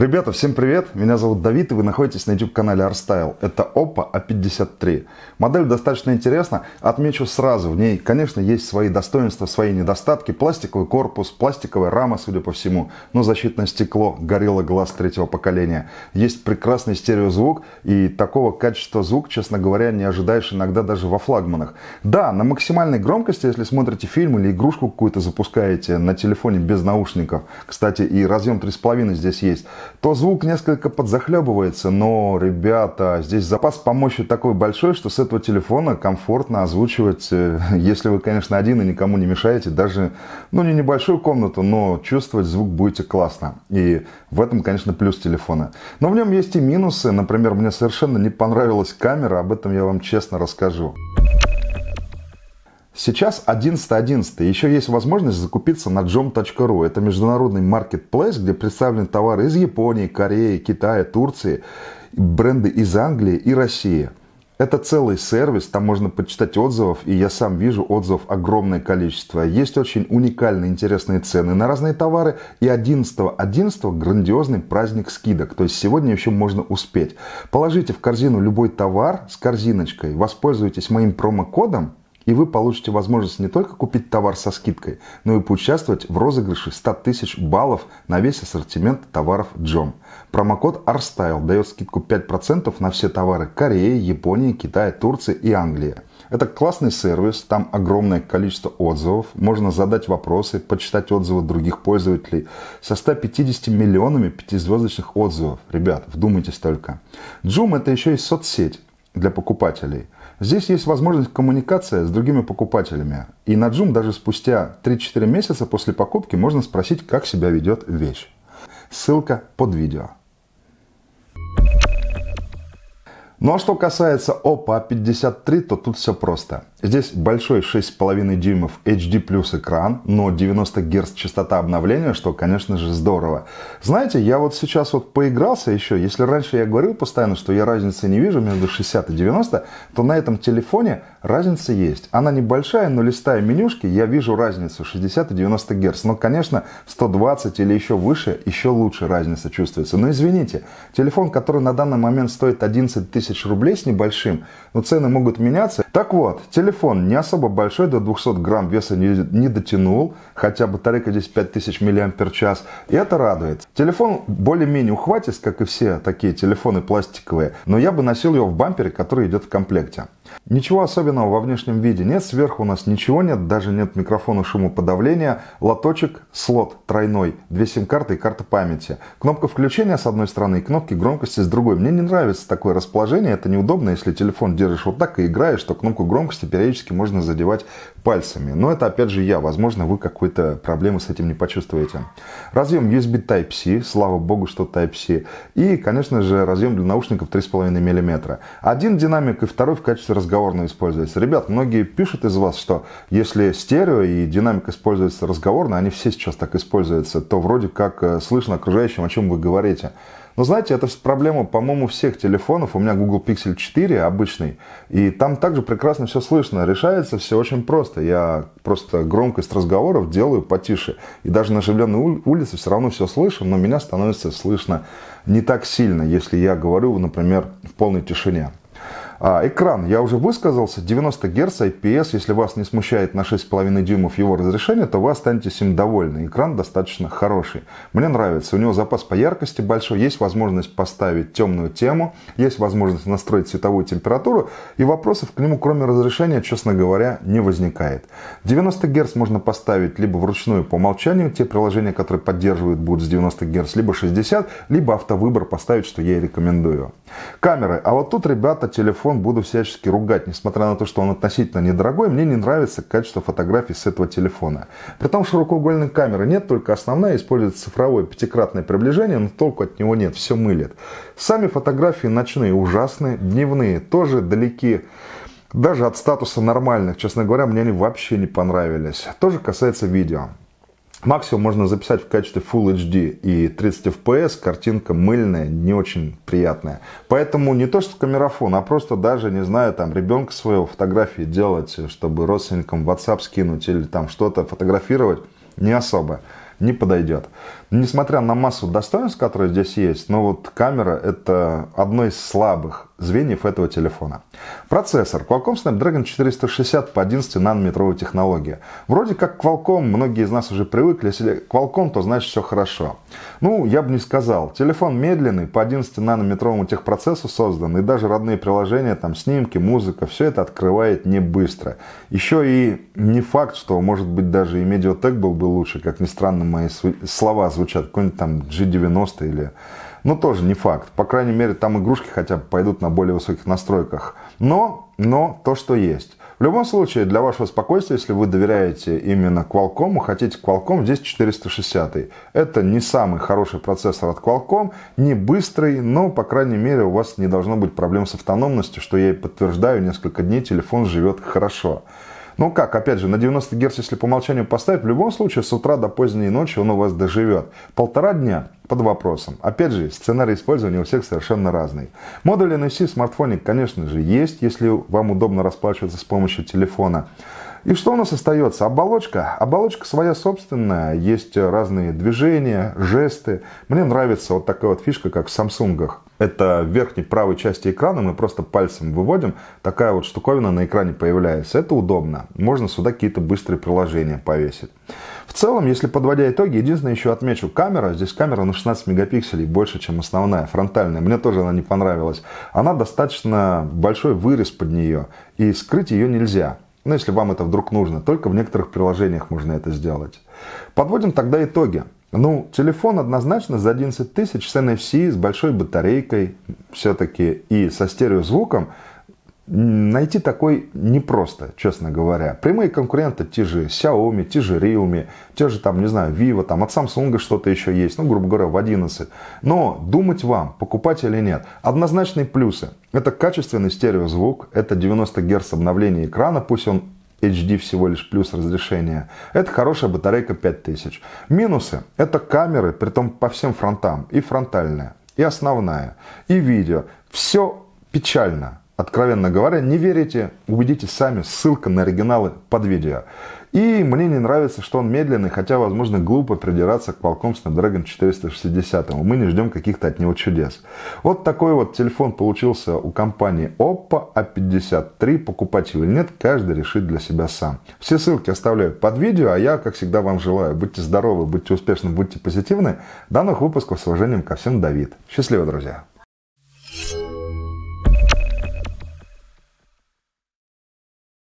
Ребята, всем привет! Меня зовут Давид, и вы находитесь на YouTube-канале ArtStyle. Это Oppo A53. А Модель достаточно интересна. Отмечу сразу, в ней, конечно, есть свои достоинства, свои недостатки. Пластиковый корпус, пластиковая рама, судя по всему, но защитное стекло, горилла глаз третьего поколения. Есть прекрасный стереозвук, и такого качества звук, честно говоря, не ожидаешь иногда даже во флагманах. Да, на максимальной громкости, если смотрите фильм или игрушку какую-то запускаете на телефоне без наушников. Кстати, и разъем 3,5 здесь есть то звук несколько подзахлебывается, но, ребята, здесь запас по мощи такой большой, что с этого телефона комфортно озвучивать, э, если вы, конечно, один и никому не мешаете, даже, ну, не небольшую комнату, но чувствовать звук будете классно. И в этом, конечно, плюс телефона. Но в нем есть и минусы. Например, мне совершенно не понравилась камера, об этом я вам честно расскажу. Сейчас 11.11. Еще есть возможность закупиться на jom.ru. Это международный маркетплейс, где представлены товары из Японии, Кореи, Китая, Турции, бренды из Англии и России. Это целый сервис, там можно почитать отзывов, и я сам вижу отзывов огромное количество. Есть очень уникальные, интересные цены на разные товары, и 11.11 .11 грандиозный праздник скидок, то есть сегодня еще можно успеть. Положите в корзину любой товар с корзиночкой, воспользуйтесь моим промокодом, и вы получите возможность не только купить товар со скидкой, но и поучаствовать в розыгрыше 100 тысяч баллов на весь ассортимент товаров Джом. Промокод ARSTYLE дает скидку 5% на все товары Кореи, Японии, Китая, Турции и Англии. Это классный сервис, там огромное количество отзывов, можно задать вопросы, почитать отзывы других пользователей со 150 миллионами пятизвездочных отзывов. Ребят, вдумайтесь только. Джум это еще и соцсеть для покупателей – Здесь есть возможность коммуникации с другими покупателями. И на Joom даже спустя 3-4 месяца после покупки можно спросить, как себя ведет вещь. Ссылка под видео. Ну а что касается OPPO A53, то тут все просто. Здесь большой 6,5 дюймов HD плюс экран, но 90 Гц частота обновления, что, конечно же, здорово. Знаете, я вот сейчас вот поигрался еще, если раньше я говорил постоянно, что я разницы не вижу между 60 и 90, то на этом телефоне Разница есть. Она небольшая, но листая менюшки, я вижу разницу 60 и 90 Гц. Но, конечно, 120 или еще выше, еще лучше разница чувствуется. Но извините, телефон, который на данный момент стоит 11 тысяч рублей с небольшим, но цены могут меняться. Так вот, телефон не особо большой, до 200 грамм веса не, не дотянул, хотя батарейка здесь 5000 мАч, и это радует. Телефон более-менее ухватист, как и все такие телефоны пластиковые, но я бы носил его в бампере, который идет в комплекте. Ничего особенного во внешнем виде нет, сверху у нас ничего нет, даже нет микрофона шумоподавления, лоточек, слот тройной, две сим-карты и карта памяти. Кнопка включения с одной стороны и кнопки громкости с другой. Мне не нравится такое расположение, это неудобно, если телефон держишь вот так и играешь, то кнопку громкости периодически можно задевать пальцами. Но это опять же я, возможно вы какой-то проблемы с этим не почувствуете. Разъем USB Type-C, слава богу, что Type-C. И, конечно же, разъем для наушников 3,5 мм. Один динамик и второй в качестве разговорно используется. Ребят, многие пишут из вас, что если стерео и динамик используется разговорно, они все сейчас так используются, то вроде как э, слышно окружающим, о чем вы говорите. Но знаете, это проблема, по-моему, всех телефонов. У меня Google Pixel 4 обычный, и там также прекрасно все слышно. Решается все очень просто. Я просто громкость разговоров делаю потише. И даже на оживленной улице все равно все слышно, но меня становится слышно не так сильно, если я говорю, например, в полной тишине. А, экран, я уже высказался, 90 Гц IPS, если вас не смущает на 6,5 дюймов его разрешение, то вы останетесь им довольны. Экран достаточно хороший. Мне нравится, у него запас по яркости большой, есть возможность поставить темную тему, есть возможность настроить цветовую температуру, и вопросов к нему, кроме разрешения, честно говоря, не возникает. 90 Гц можно поставить либо вручную по умолчанию, те приложения, которые поддерживают, будут с 90 Гц, либо 60, либо автовыбор поставить, что я и рекомендую. Камеры, а вот тут, ребята, телефон телефон буду всячески ругать, несмотря на то, что он относительно недорогой, мне не нравится качество фотографий с этого телефона. При том широкоугольной камеры нет, только основная использует цифровое пятикратное приближение, но толку от него нет, все мылит. Сами фотографии ночные ужасные, дневные тоже далеки даже от статуса нормальных, честно говоря, мне они вообще не понравились. Тоже касается видео. Максимум можно записать в качестве Full HD и 30 FPS, картинка мыльная, не очень приятная. Поэтому не то что камерафон, а просто даже, не знаю, там ребенка своего фотографии делать, чтобы родственникам в WhatsApp скинуть или там что-то фотографировать, не особо, не подойдет. Несмотря на массу достоинств, которые здесь есть, но вот камера это одно из слабых звеньев этого телефона. Процессор. Qualcomm Snapdragon 460 по 11 нанометровой технологии. Вроде как Qualcomm, многие из нас уже привыкли. Если Qualcomm, то значит все хорошо. Ну, я бы не сказал. Телефон медленный, по 11 нанометровому техпроцессу создан. И даже родные приложения, там снимки, музыка, все это открывает не быстро. Еще и не факт, что может быть даже и медиатек был бы лучше. Как ни странно, мои слова звучат. Какой-нибудь там G90 или ну тоже не факт. По крайней мере, там игрушки хотя бы пойдут на более высоких настройках. Но, но то, что есть. В любом случае, для вашего спокойствия, если вы доверяете именно Qualcomm, хотите Qualcomm, здесь 460. Это не самый хороший процессор от Qualcomm, не быстрый, но, по крайней мере, у вас не должно быть проблем с автономностью, что я и подтверждаю, несколько дней телефон живет хорошо. Ну как, опять же, на 90 Гц, если по умолчанию поставить, в любом случае с утра до поздней ночи он у вас доживет. Полтора дня под вопросом. Опять же, сценарий использования у всех совершенно разный. Модуль NFC в смартфоне, конечно же, есть, если вам удобно расплачиваться с помощью телефона. И что у нас остается? Оболочка. Оболочка своя собственная. Есть разные движения, жесты. Мне нравится вот такая вот фишка, как в самсунгах. Это в верхней правой части экрана мы просто пальцем выводим. Такая вот штуковина на экране появляется. Это удобно. Можно сюда какие-то быстрые приложения повесить. В целом, если подводя итоги, единственное еще отмечу камера. Здесь камера на 16 мегапикселей больше, чем основная, фронтальная. Мне тоже она не понравилась. Она достаточно большой вырез под нее. И скрыть ее нельзя. Ну, если вам это вдруг нужно. Только в некоторых приложениях можно это сделать. Подводим тогда итоги. Ну, телефон однозначно за 11 тысяч с NFC, с большой батарейкой все-таки и со стереозвуком – найти такой непросто, честно говоря. Прямые конкуренты те же Xiaomi, те же Realme, те же там, не знаю, Vivo, там от Samsung что-то еще есть, ну, грубо говоря, в 11. Но думать вам, покупать или нет. Однозначные плюсы. Это качественный стереозвук, это 90 Гц обновление экрана, пусть он HD всего лишь плюс разрешение. Это хорошая батарейка 5000. Минусы. Это камеры, притом по всем фронтам. И фронтальная, и основная, и видео. Все печально откровенно говоря, не верите, убедитесь сами, ссылка на оригиналы под видео. И мне не нравится, что он медленный, хотя, возможно, глупо придираться к Qualcomm Snapdragon 460. Мы не ждем каких-то от него чудес. Вот такой вот телефон получился у компании Oppo A53. А Покупать его или нет, каждый решит для себя сам. Все ссылки оставляю под видео, а я, как всегда, вам желаю. Будьте здоровы, будьте успешны, будьте позитивны. Данных выпусков с уважением ко всем, Давид. Счастливо, друзья!